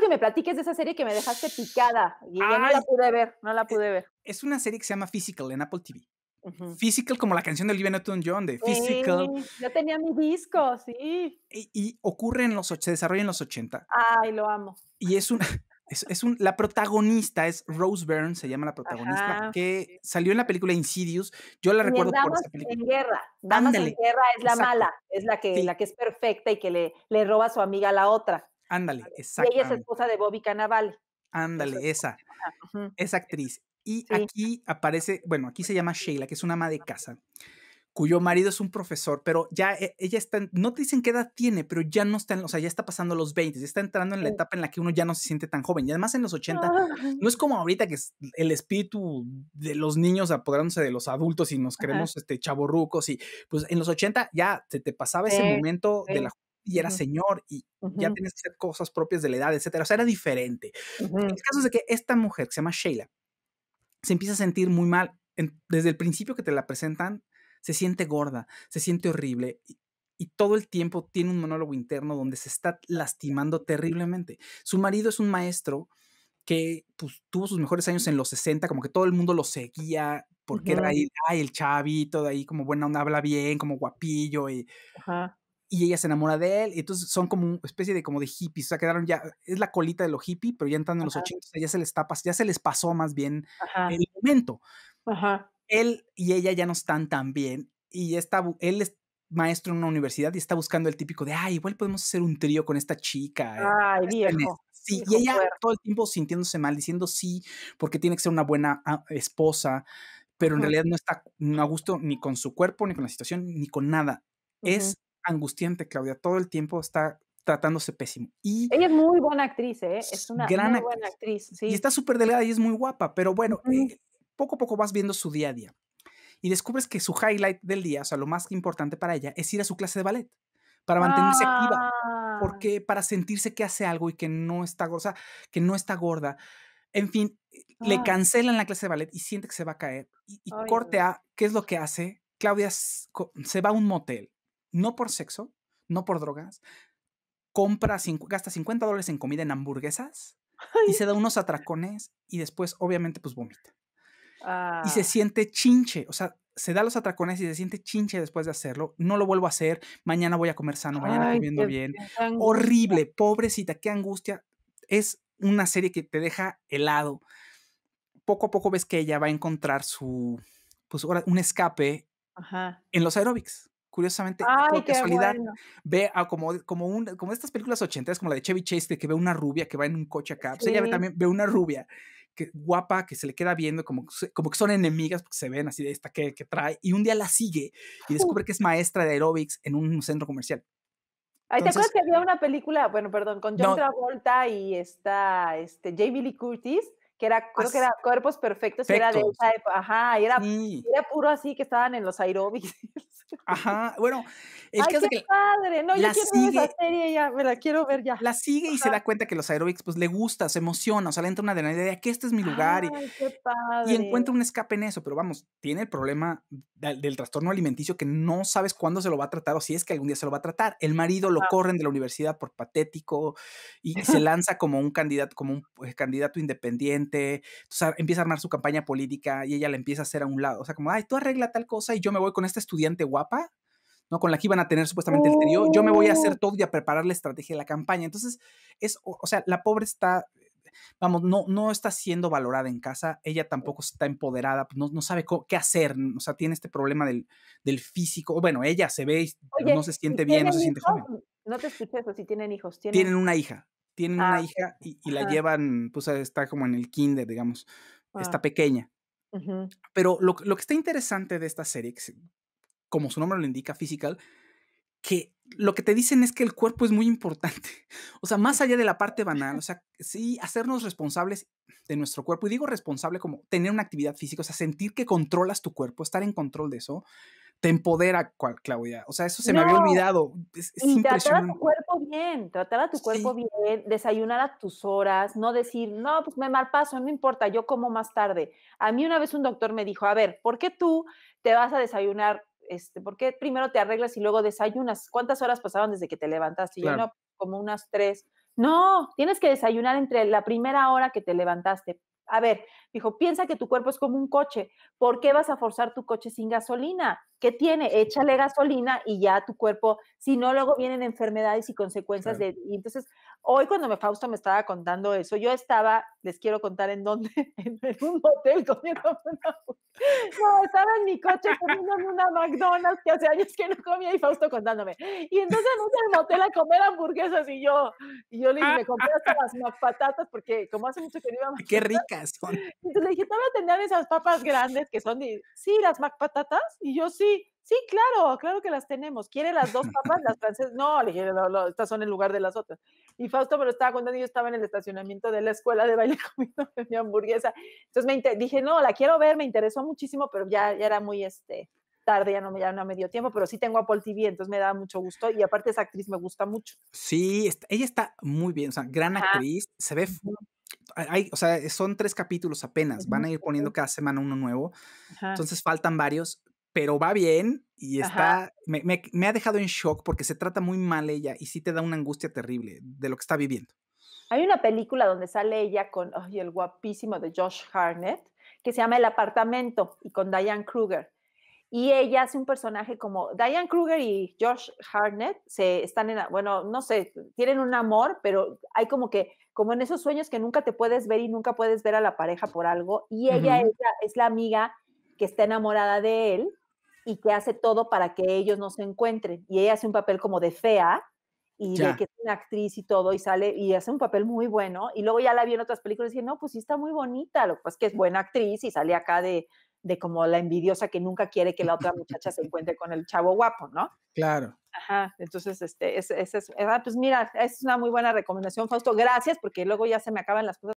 que me platiques de esa serie que me dejaste picada y no la pude ver, no la eh, pude ver. Es una serie que se llama Physical en Apple TV. Physical, como la canción de Olivia Newton-John de Physical. yo tenía mi disco, sí. Y, ocurre en los, se desarrolla en los 80. Ay, lo amo. Y es una, es, un, la protagonista es Rose Byrne, se llama la protagonista, que salió en la película Insidious. Yo la recuerdo por esa película. en guerra. Damas en guerra es la mala, es la que, la que es perfecta y que le, le roba a su amiga a la otra. Ándale, exacto. ella es esposa de Bobby Cannavale. Ándale, esa. Esa actriz. Y aquí aparece, bueno, aquí se llama Sheila, que es una ama de casa, cuyo marido es un profesor, pero ya e, ella está, no te dicen qué edad tiene, pero ya no está, o sea, ya está pasando los 20, está entrando en la etapa en la que uno ya no se siente tan joven. Y además en los 80, no es como ahorita que es el espíritu de los niños apoderándose de los adultos y nos creemos este chavorrucos y pues en los 80 ya se te pasaba ese momento de la y era señor y ya tenías que hacer cosas propias de la edad, etcétera. O sea, era diferente. El caso es de que esta mujer que se llama Sheila se empieza a sentir muy mal. desde el principio que te la presentan, se siente gorda, se siente horrible y, todo el tiempo tiene un monólogo interno donde se está lastimando terriblemente. Su marido es un maestro que pues, tuvo sus mejores años en los 60, como que todo el mundo lo seguía, porque era ahí, el chavito de ahí, como buena onda, habla bien, como guapillo, y, y ella se enamora de él, y entonces son como una especie de como de hippies, o sea, quedaron ya, es la colita de los hippies, pero ya entran en los 80, ya se les tapas, ya se les pasó más bien el momento. Ajá. Él y ella ya no están tan bien, y está, él es maestro en una universidad y está buscando el típico de, ay, igual podemos hacer un trío con esta chica. Eh, ay, Sí, y ella todo el tiempo sintiéndose mal, diciendo sí, porque tiene que ser una buena ah, esposa, pero en realidad no está no a gusto ni con su cuerpo, ni con la situación, ni con nada. Es angustiante, Claudia. Todo el tiempo está tratándose pésimo. Y Ella es muy buena actriz, ¿eh? es una gran muy buena actriz. sí. Y está súper delgada y es muy guapa, pero bueno, eh, poco a poco vas viendo su día a día. Y descubres que su highlight del día, o sea, lo más importante para ella, es ir a su clase de ballet para mantenerse activa, ah. porque para sentirse que hace algo y que no está, que no está gorda. En fin, le ah. cancelan la clase de ballet y siente que se va a caer. Y, y corte a, ¿qué es lo que hace? Claudia se va a un motel no por sexo, no por drogas, compra, gasta 50 dólares en comida en hamburguesas y se da unos atracones y después obviamente pues vomita. Y se ah. siente chinche, o sea, se da los atracones y se siente chinche después de hacerlo. No lo vuelvo a hacer, mañana voy a comer sano, mañana a comiendo bien. Horrible, pobrecita, qué angustia. Es una serie que te deja helado. Poco a poco ves que ella va a encontrar su, pues ahora, un escape en los aeróbics curiosamente, por casualidad, ve a como, como, un, como estas películas ochentas, como la de Chevy Chase, que ve una rubia que va en un coche acá. Pues ella ve, también ve una rubia que, guapa que se le queda viendo, como, como que son enemigas porque se ven así de esta que, que trae. Y un día la sigue y descubre que es maestra de aerobics en un centro comercial. Ahí ¿Te acuerdas que había una película, bueno, perdón, con John Travolta y está este, Jamie Lee Curtis? que era, creo que era Cuerpos Perfectos, era de esa época, ajá, y era, era, puro así que estaban en los aeróbics. Ajá, bueno, el Ay, padre, no, quiero sigue, ver serie ya, me la quiero ver ya. La sigue y se da cuenta que los aerobics pues le gusta, se emociona, o sea, le entra una idea de que este es mi lugar y, y, encuentra un escape en eso, pero vamos, tiene el problema del, trastorno alimenticio que no sabes cuándo se lo va a tratar o si es que algún día se lo va a tratar. El marido lo ah. corren de la universidad por patético y, se lanza como un candidato, como un pues, candidato independiente, empieza a armar su campaña política y ella la empieza a hacer a un lado, o sea, como, "Ay, tú arregla tal cosa y yo me voy con este estudiante guapo papá, ¿no? Con la que iban a tener supuestamente el trío. Yo me voy a hacer oh. todo y a preparar la estrategia de la campaña. Entonces, es, o, sea, la pobre está, vamos, no, no está siendo valorada en casa, ella tampoco está empoderada, no, no sabe qué hacer, o sea, tiene este problema del, del físico. Bueno, ella se ve, y no se siente bien, no se siente joven. No te escuché eso, si tienen hijos. Tienen, una hija, tienen una ah, hija y, la llevan, pues está como en el kinder, digamos, ah. está pequeña. Pero lo, lo, que está interesante de esta serie, como su nombre lo indica, physical, que lo que te dicen es que el cuerpo es muy importante. O sea, más allá de la parte banal, o sea, sí, hacernos responsables de nuestro cuerpo. Y digo responsable como tener una actividad física, o sea, sentir que controlas tu cuerpo, estar en control de eso, te empodera, Claudia. O sea, eso se me había olvidado. Es, tratar a tu cuerpo bien, tratar a tu cuerpo bien, desayunar a tus horas, no decir, no, pues me malpaso, no importa, yo como más tarde. A mí una vez un doctor me dijo, a ver, ¿por qué tú te vas a desayunar este, ¿por qué primero te arreglas y luego desayunas? ¿Cuántas horas pasaban desde que te levantaste? Yo no, como unas tres. No, tienes que desayunar entre la primera hora que te levantaste. A ver, dijo, piensa que tu cuerpo es como un coche. ¿Por qué vas a forzar tu coche sin gasolina? ¿qué tiene? Échale gasolina y ya tu cuerpo, si no, luego vienen enfermedades y consecuencias de... Y entonces, hoy cuando me Fausto me estaba contando eso, yo estaba, les quiero contar en dónde, en, un hotel comiendo una... No, estaba en mi coche comiendo una McDonald's que hace años que no comía y Fausto contándome. Y entonces en el motel a comer hamburguesas y yo, y yo le dije, me compré hasta las patatas porque como hace mucho que no iba a Qué ricas son. Entonces le dije, todavía tendrán esas papas grandes que son de, sí, las Mac patatas. Y yo sí, Sí, claro, claro que las tenemos. ¿Quiere las dos papas? Las francesas. No, le dije, estas son en lugar de las otras. Y Fausto me lo estaba contando, yo estaba en el estacionamiento de la escuela de baile comiendo mi hamburguesa. Entonces me dije, no, la quiero ver, me interesó muchísimo, pero ya, era muy este, tarde, ya no, me dio tiempo, pero sí tengo Apple TV, entonces me da mucho gusto. Y aparte esa actriz me gusta mucho. Sí, ella está muy bien, o sea, gran actriz, se ve o sea, son tres capítulos apenas, van a ir poniendo cada semana uno nuevo, entonces faltan varios, pero va bien y está, me, ha dejado en shock porque se trata muy mal ella y sí te da una angustia terrible de lo que está viviendo. Hay una película donde sale ella con el guapísimo de Josh Harnett que se llama El apartamento y con Diane Kruger. Y ella hace un personaje como Diane Kruger y Josh Harnett se están en, bueno, no sé, tienen un amor, pero hay como que, como en esos sueños que nunca te puedes ver y nunca puedes ver a la pareja por algo. Y ella es la amiga que está enamorada de él y que hace todo para que ellos no se encuentren. Y ella hace un papel como de fea y de que es una actriz y todo y sale y hace un papel muy bueno. Y luego ya la vi en otras películas y dije, no, pues sí está muy bonita, lo que es que es buena actriz y sale acá de, como la envidiosa que nunca quiere que la otra muchacha se encuentre con el chavo guapo, ¿no? Claro. Ajá, entonces, este, es, es, es, ah, pues mira, es una muy buena recomendación, Fausto. Gracias, porque luego ya se me acaban las cosas